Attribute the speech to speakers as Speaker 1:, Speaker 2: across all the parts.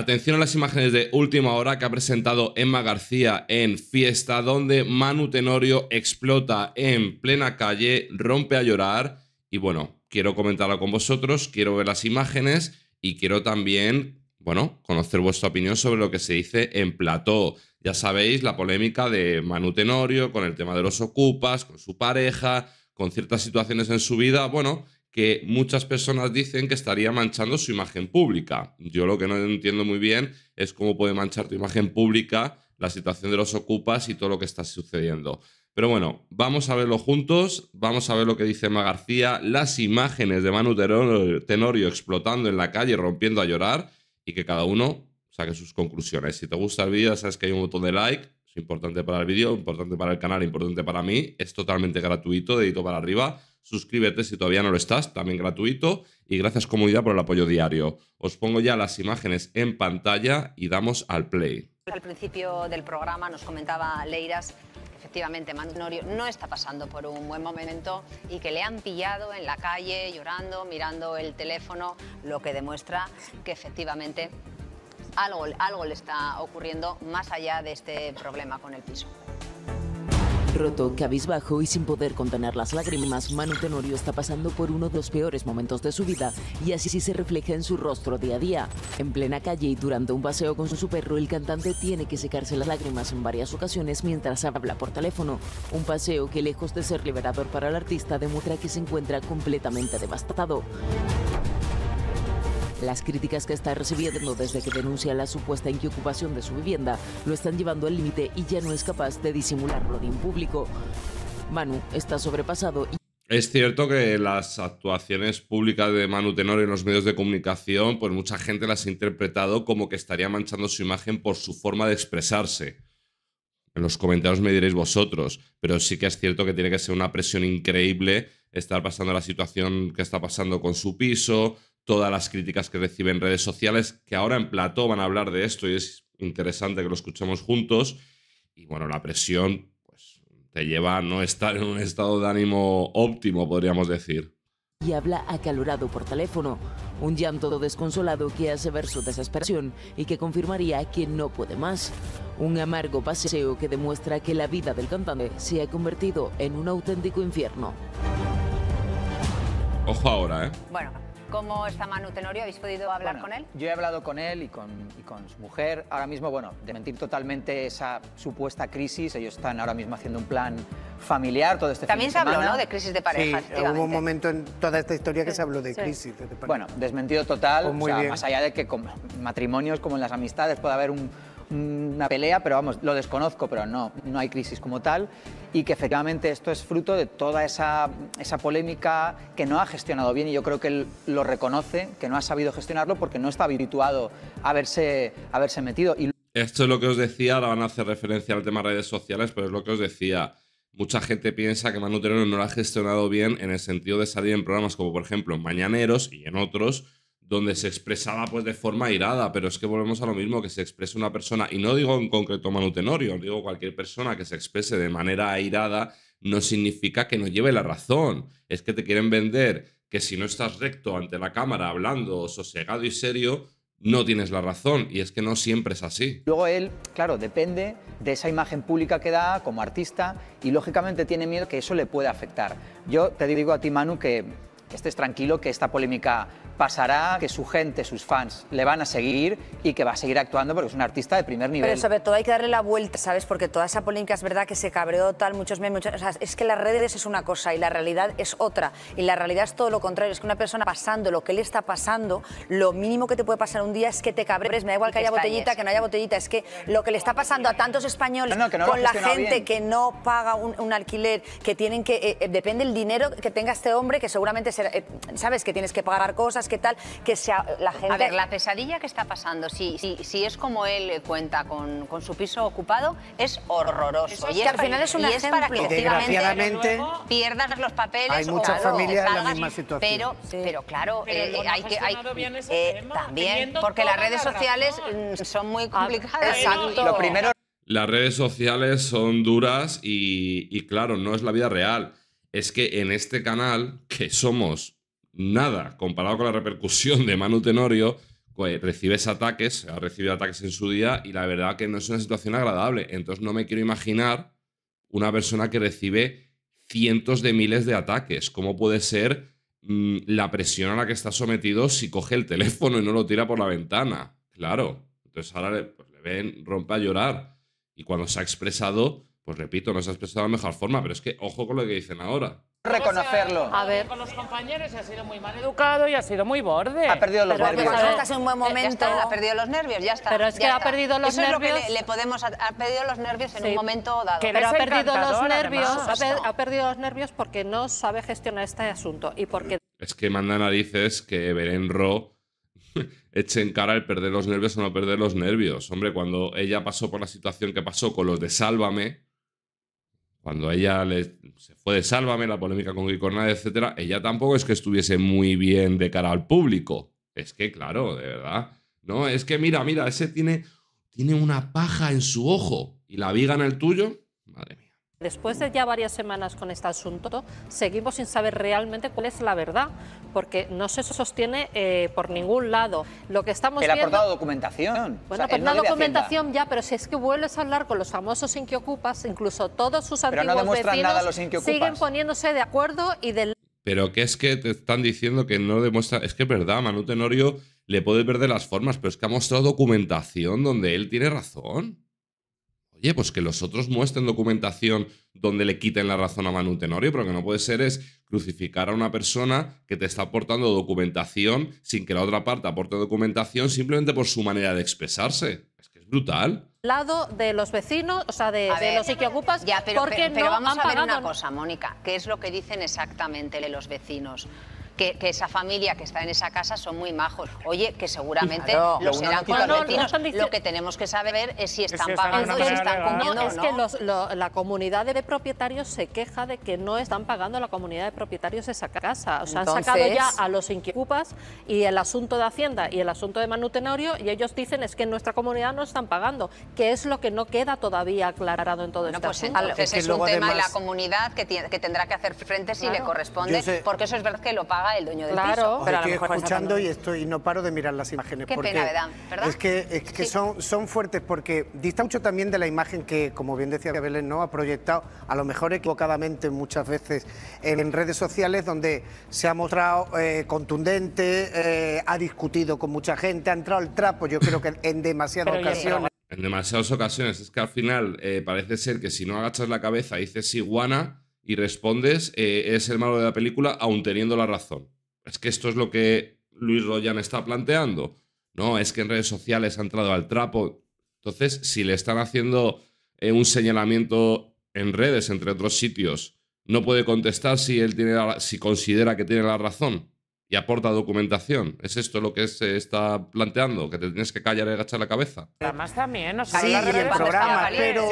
Speaker 1: Atención a las imágenes de última hora que ha presentado Emma García en Fiesta, donde Manu Tenorio explota en plena calle, rompe a llorar y bueno, quiero comentarlo con vosotros, quiero ver las imágenes y quiero también, bueno, conocer vuestra opinión sobre lo que se dice en plató. Ya sabéis la polémica de Manu Tenorio con el tema de los ocupas, con su pareja, con ciertas situaciones en su vida, bueno, que muchas personas dicen que estaría manchando su imagen pública. Yo lo que no entiendo muy bien es cómo puede manchar tu imagen pública la situación de los ocupas y todo lo que está sucediendo. Pero bueno, vamos a verlo juntos, vamos a ver lo que dice Emma García, las imágenes de Manu Tenorio explotando en la calle, rompiendo a llorar y que cada uno saque sus conclusiones. Si te gusta el vídeo, sabes que hay un botón de like, es importante para el vídeo, importante para el canal, importante para mí. Es totalmente gratuito, dedito para arriba. Suscríbete si todavía no lo estás, también gratuito. Y gracias comunidad por el apoyo diario. Os pongo ya las imágenes en pantalla y damos al play.
Speaker 2: Al principio del programa nos comentaba Leiras efectivamente Manu no está pasando por un buen momento y que le han pillado en la calle llorando, mirando el teléfono, lo que demuestra que efectivamente algo, le está ocurriendo más allá de este problema con el piso.
Speaker 3: Roto, cabizbajo y sin poder contener las lágrimas, Manu Tenorio está pasando por uno de los peores momentos de su vida y así se refleja en su rostro día a día. En plena calle y durante un paseo con su perro, el cantante tiene que secarse las lágrimas en varias ocasiones mientras habla por teléfono. Un paseo que lejos de ser liberador para el artista demuestra que se encuentra completamente devastado. Las críticas que está recibiendo desde que denuncia la supuesta inquiocupación de su vivienda lo están llevando al límite y ya no es capaz de disimularlo de un público. Manu está sobrepasado y...
Speaker 1: Es cierto que las actuaciones públicas de Manu Tenor en los medios de comunicación, pues mucha gente las ha interpretado como que estaría manchando su imagen por su forma de expresarse. En los comentarios me diréis vosotros, pero sí que es cierto que tiene que ser una presión increíble estar pasando la situación que está pasando con su piso, todas las críticas que reciben redes sociales, que ahora en plató van a hablar de esto y es interesante que lo escuchemos juntos. Y bueno, la presión pues, te lleva a no estar en un estado de ánimo óptimo, podríamos decir.
Speaker 3: Y habla acalorado por teléfono, un llanto desconsolado que hace ver su desesperación y que confirmaría que no puede más. Un amargo paseo que demuestra que la vida del cantante se ha convertido en un auténtico infierno.
Speaker 1: Ojo ahora, ¿eh?
Speaker 2: Bueno. ¿Cómo está Manu Tenorio? ¿Habéis podido hablar con él?
Speaker 4: Yo he hablado con él y con, con su mujer. Ahora mismo, bueno, desmentir totalmente esa supuesta crisis, ellos están ahora mismo haciendo un plan familiar todo este También se habló, ¿no? De crisis de pareja. Sí, hubo un momento en toda esta historia que se habló de crisis de pareja. Bueno, desmentido total. Pues muy bien. Más allá de que matrimonios como en las amistades puede haber un una pelea, pero vamos, lo desconozco, pero no, no hay crisis como tal, y que efectivamente esto es fruto de toda esa, polémica que no ha gestionado bien, y yo creo que él lo reconoce, que no ha sabido gestionarlo porque no está habituado a haberse, haberse metido.
Speaker 1: Esto es lo que os decía, ahora van a hacer referencia al tema de redes sociales, pero es lo que os decía. Mucha gente piensa que Manu no lo ha gestionado bien en el sentido de salir en programas como, por ejemplo, Mañaneros y en otros, donde se expresaba pues de forma irada, pero es que volvemos a lo mismo, que se expresa una persona, y no digo en concreto Manu Tenorio, digo cualquier persona que se exprese de manera airada, no significa que no lleve la razón, es que te quieren vender que si no estás recto ante la cámara hablando sosegado y serio, no tienes la razón y es que no siempre es así.
Speaker 4: Luego él, claro, depende de esa imagen pública que da como artista y lógicamente tiene miedo que eso le pueda afectar. Yo te digo a ti, Manu, que estés tranquilo que esta polémica pasará, que su gente, sus fans, le van a seguir y que va a seguir actuando porque es un artista de primer nivel. Pero sobre
Speaker 2: todo hay que darle la vuelta, ¿sabes? Porque toda esa polémica es verdad que se cabreó tal, muchos meses, es que las redes es una cosa y la realidad es otra. Y la realidad es todo lo contrario, es que una persona pasando lo que le está pasando, lo mínimo que te puede pasar un día es que te cabrees, me da igual que, haya botellita, que no haya botellita, es que lo que le está pasando a tantos españoles con la gente que no paga un, alquiler, que tienen que... Eh, eh, depende el dinero que tenga este hombre, que seguramente se eh, sabes que tienes que pagar cosas, que tal, que sea la gente... A ver, la pesadilla que está pasando, si, si, si es como él eh, cuenta con, su piso ocupado, es horroroso. y que al final es un para que desgraciadamente pierdas los papeles. Hay muchas en la misma situación. Pero, pero claro, eh, hay que... también, porque las redes sociales mm, son muy ah, complicadas. Exacto. Lo primero
Speaker 1: las redes sociales son duras y, y, claro, no es la vida real es que en este canal, que somos nada comparado con la repercusión de Manu Tenorio, pues, recibes ataques, ha recibido ataques en su día y la verdad que no es una situación agradable. Entonces no me quiero imaginar una persona que recibe cientos de miles de ataques. ¿Cómo puede ser mm, la presión a la que está sometido si coge el teléfono y no lo tira por la ventana? Claro. Entonces ahora le, pues, le ven, rompe a llorar. Y cuando se ha expresado, pues repito, no se ha expresado de mejor forma, pero es que ojo con lo que dicen ahora.
Speaker 4: Reconocerlo. a
Speaker 5: ver. Con los compañeros
Speaker 2: ha sido muy mal
Speaker 5: educado
Speaker 4: y ha sido muy borde. Ha perdido los nervios.
Speaker 2: momento. Ha perdido los nervios, ya está. Pero es que ha perdido los nervios. Es que le, podemos. Ha perdido los nervios en un momento dado. Pero ha perdido los nervios.
Speaker 5: Ha, perdido los nervios porque no sabe gestionar este asunto y porque.
Speaker 1: Es que manda narices que Beren Ro eche en cara el perder los nervios o no perder los nervios. Hombre, cuando ella pasó por la situación que pasó con los de Sálvame cuando ella le, se fue de Sálvame, la polémica con Gricornade, etc., ella tampoco es que estuviese muy bien de cara al público. Es que, claro, de verdad. No, es que mira, mira, ese tiene, tiene una paja en su ojo y la viga en el tuyo. Madre
Speaker 5: Después de ya varias semanas con este asunto, seguimos sin saber realmente cuál es la verdad, porque no se sostiene eh, por ningún lado. Lo que estamos ha aportado
Speaker 1: documentación.
Speaker 5: Bueno, ha aportado documentación ya, pero si es que vuelves a hablar con los famosos sin que ocupas, incluso todos sus antiguos no vecinos siguen poniéndose de acuerdo y del...
Speaker 1: Pero qué es que te están diciendo que no demuestra... Es que es verdad, Manu Tenorio le puede perder las formas, pero es que ha mostrado documentación donde él tiene razón. Oye, pues que los otros muestren documentación donde le quiten la razón a Manu Tenorio, pero que no puede ser es crucificar a una persona que te está aportando documentación sin que la otra parte aporte documentación simplemente por su manera de expresarse. Es que es brutal
Speaker 2: lado de los vecinos, o sea, de, los que ya, pero, porque vamos a ver una cosa, Mónica, ¿qué es lo que dicen exactamente los vecinos? que, esa familia que está en esa casa son muy majos. Oye, que seguramente lo serán con Lo que tenemos que saber es si están pagando y si están Es que
Speaker 5: la comunidad de propietarios se queja de que no están pagando la comunidad de propietarios esa casa. O sea, han sacado ya a los inquietupas y el asunto de Hacienda y el asunto de Manutenorio y ellos dicen es que en nuestra comunidad no están pagando, que es lo que no queda todavía aclarado en todo esto este pues es, un tema de la
Speaker 2: comunidad que, tendrá que hacer frente si le corresponde, porque eso es verdad que lo paga el dueño del claro, piso. estoy escuchando
Speaker 4: y estoy no paro de mirar las imágenes. Es que, son, fuertes porque dista mucho también de la imagen que, como bien decía Belén, ¿no? ha proyectado, a lo mejor equivocadamente muchas veces, en, redes sociales donde se ha mostrado eh, contundente, eh, ha discutido con mucha gente, ha entrado al trapo, yo creo que en demasiadas ocasiones.
Speaker 1: En demasiadas ocasiones. Es que al final eh, parece ser que si no agachas la cabeza y dices iguana y respondes, eh, es el malo de la película, aún teniendo la razón. Es que esto es lo que Luis Royan está planteando. No, es que en redes sociales ha entrado al trapo. Entonces, si le están haciendo eh, un señalamiento en redes, entre otros sitios, no puede contestar si él tiene si considera que tiene la razón y aporta documentación. ¿Es esto lo que se está planteando? ¿Que te tienes que callar y agachar la cabeza? Además
Speaker 5: también, no sí, y pero,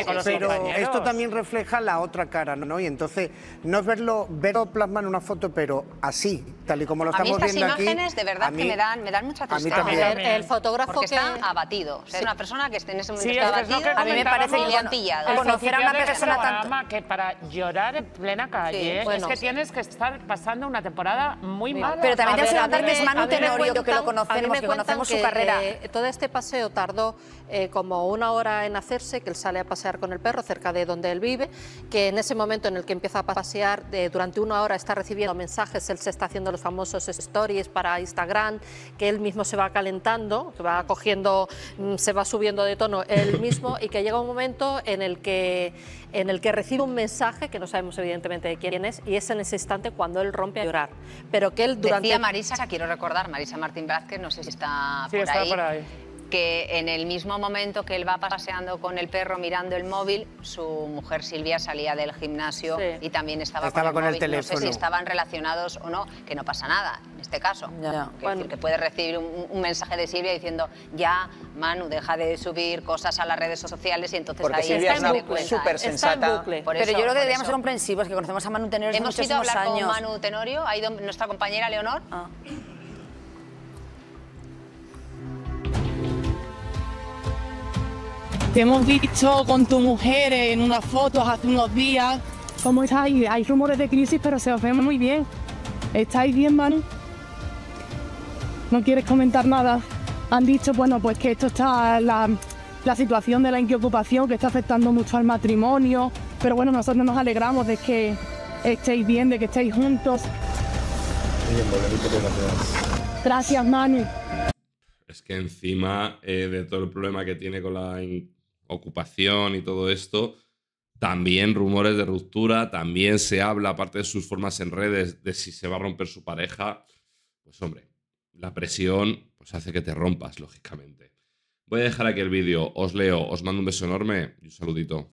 Speaker 5: esto
Speaker 4: también refleja la otra cara, ¿no? Y entonces, no es verlo, verlo plasma en una foto, pero así, como lo estamos viendo aquí... estas imágenes de verdad que me dan,
Speaker 2: me dan mucha tristeza. A mí El, fotógrafo Porque que... está abatido. Es una persona que en ese momento está abatido. a mí me parece bueno, Conocer a una persona tanto...
Speaker 5: que para llorar en plena calle es que tienes que estar pasando una temporada muy mala. Pero también te una notar que es Manu Tenorio, que lo conocemos, que conocemos su carrera. Eh, todo este paseo tardó eh, como una hora en hacerse, que él sale a pasear con el perro cerca de donde él vive, que en ese momento en el que empieza a pasear, eh, durante una hora está recibiendo mensajes, él se está haciendo los famosos stories para Instagram, que él mismo se va calentando, que va cogiendo, mm, se va subiendo de tono él mismo y que llega un momento en el que, en el que recibe un mensaje que no sabemos evidentemente de quién es y es en ese instante cuando él rompe a llorar. Pero que
Speaker 2: él durante... Decía Marisa, quiero recordar, Marisa Martín Vázquez, no sé si está, sí, por ahí que en el mismo momento que él va paseando con el perro mirando el móvil, su mujer Silvia salía del gimnasio y también estaba, con, el, teléfono. No sé si estaban relacionados o no, que no pasa nada en este caso. Ya, que puede recibir un, mensaje de Silvia diciendo, ya, Manu, deja de subir cosas a las redes sociales y entonces Porque Silvia está es súper sensata. Pero yo creo que deberíamos ser comprensivos, que conocemos a Manu Tenorio Hemos ido a hablar con Manu Tenorio, ha nuestra compañera Leonor. Ah.
Speaker 1: Te hemos visto con tu mujer en unas fotos hace unos días. ¿Cómo estáis? Hay rumores de crisis, pero se os ve muy bien. ¿Estáis bien, Manu? ¿No quieres comentar nada? Han dicho, bueno, pues que esto está la, situación de la inquiocupación que está afectando mucho al matrimonio, pero bueno, nosotros nos alegramos de que estéis bien, de que estéis juntos. Gracias, Manu. Es que encima eh, de todo el problema que tiene con la ocupación y todo esto, también rumores de ruptura, también se habla, aparte de sus formas en redes, de si se va a romper su pareja. Pues hombre, la presión pues hace que te rompas, lógicamente. Voy a dejar aquí el vídeo, os leo, os mando un beso enorme y un saludito.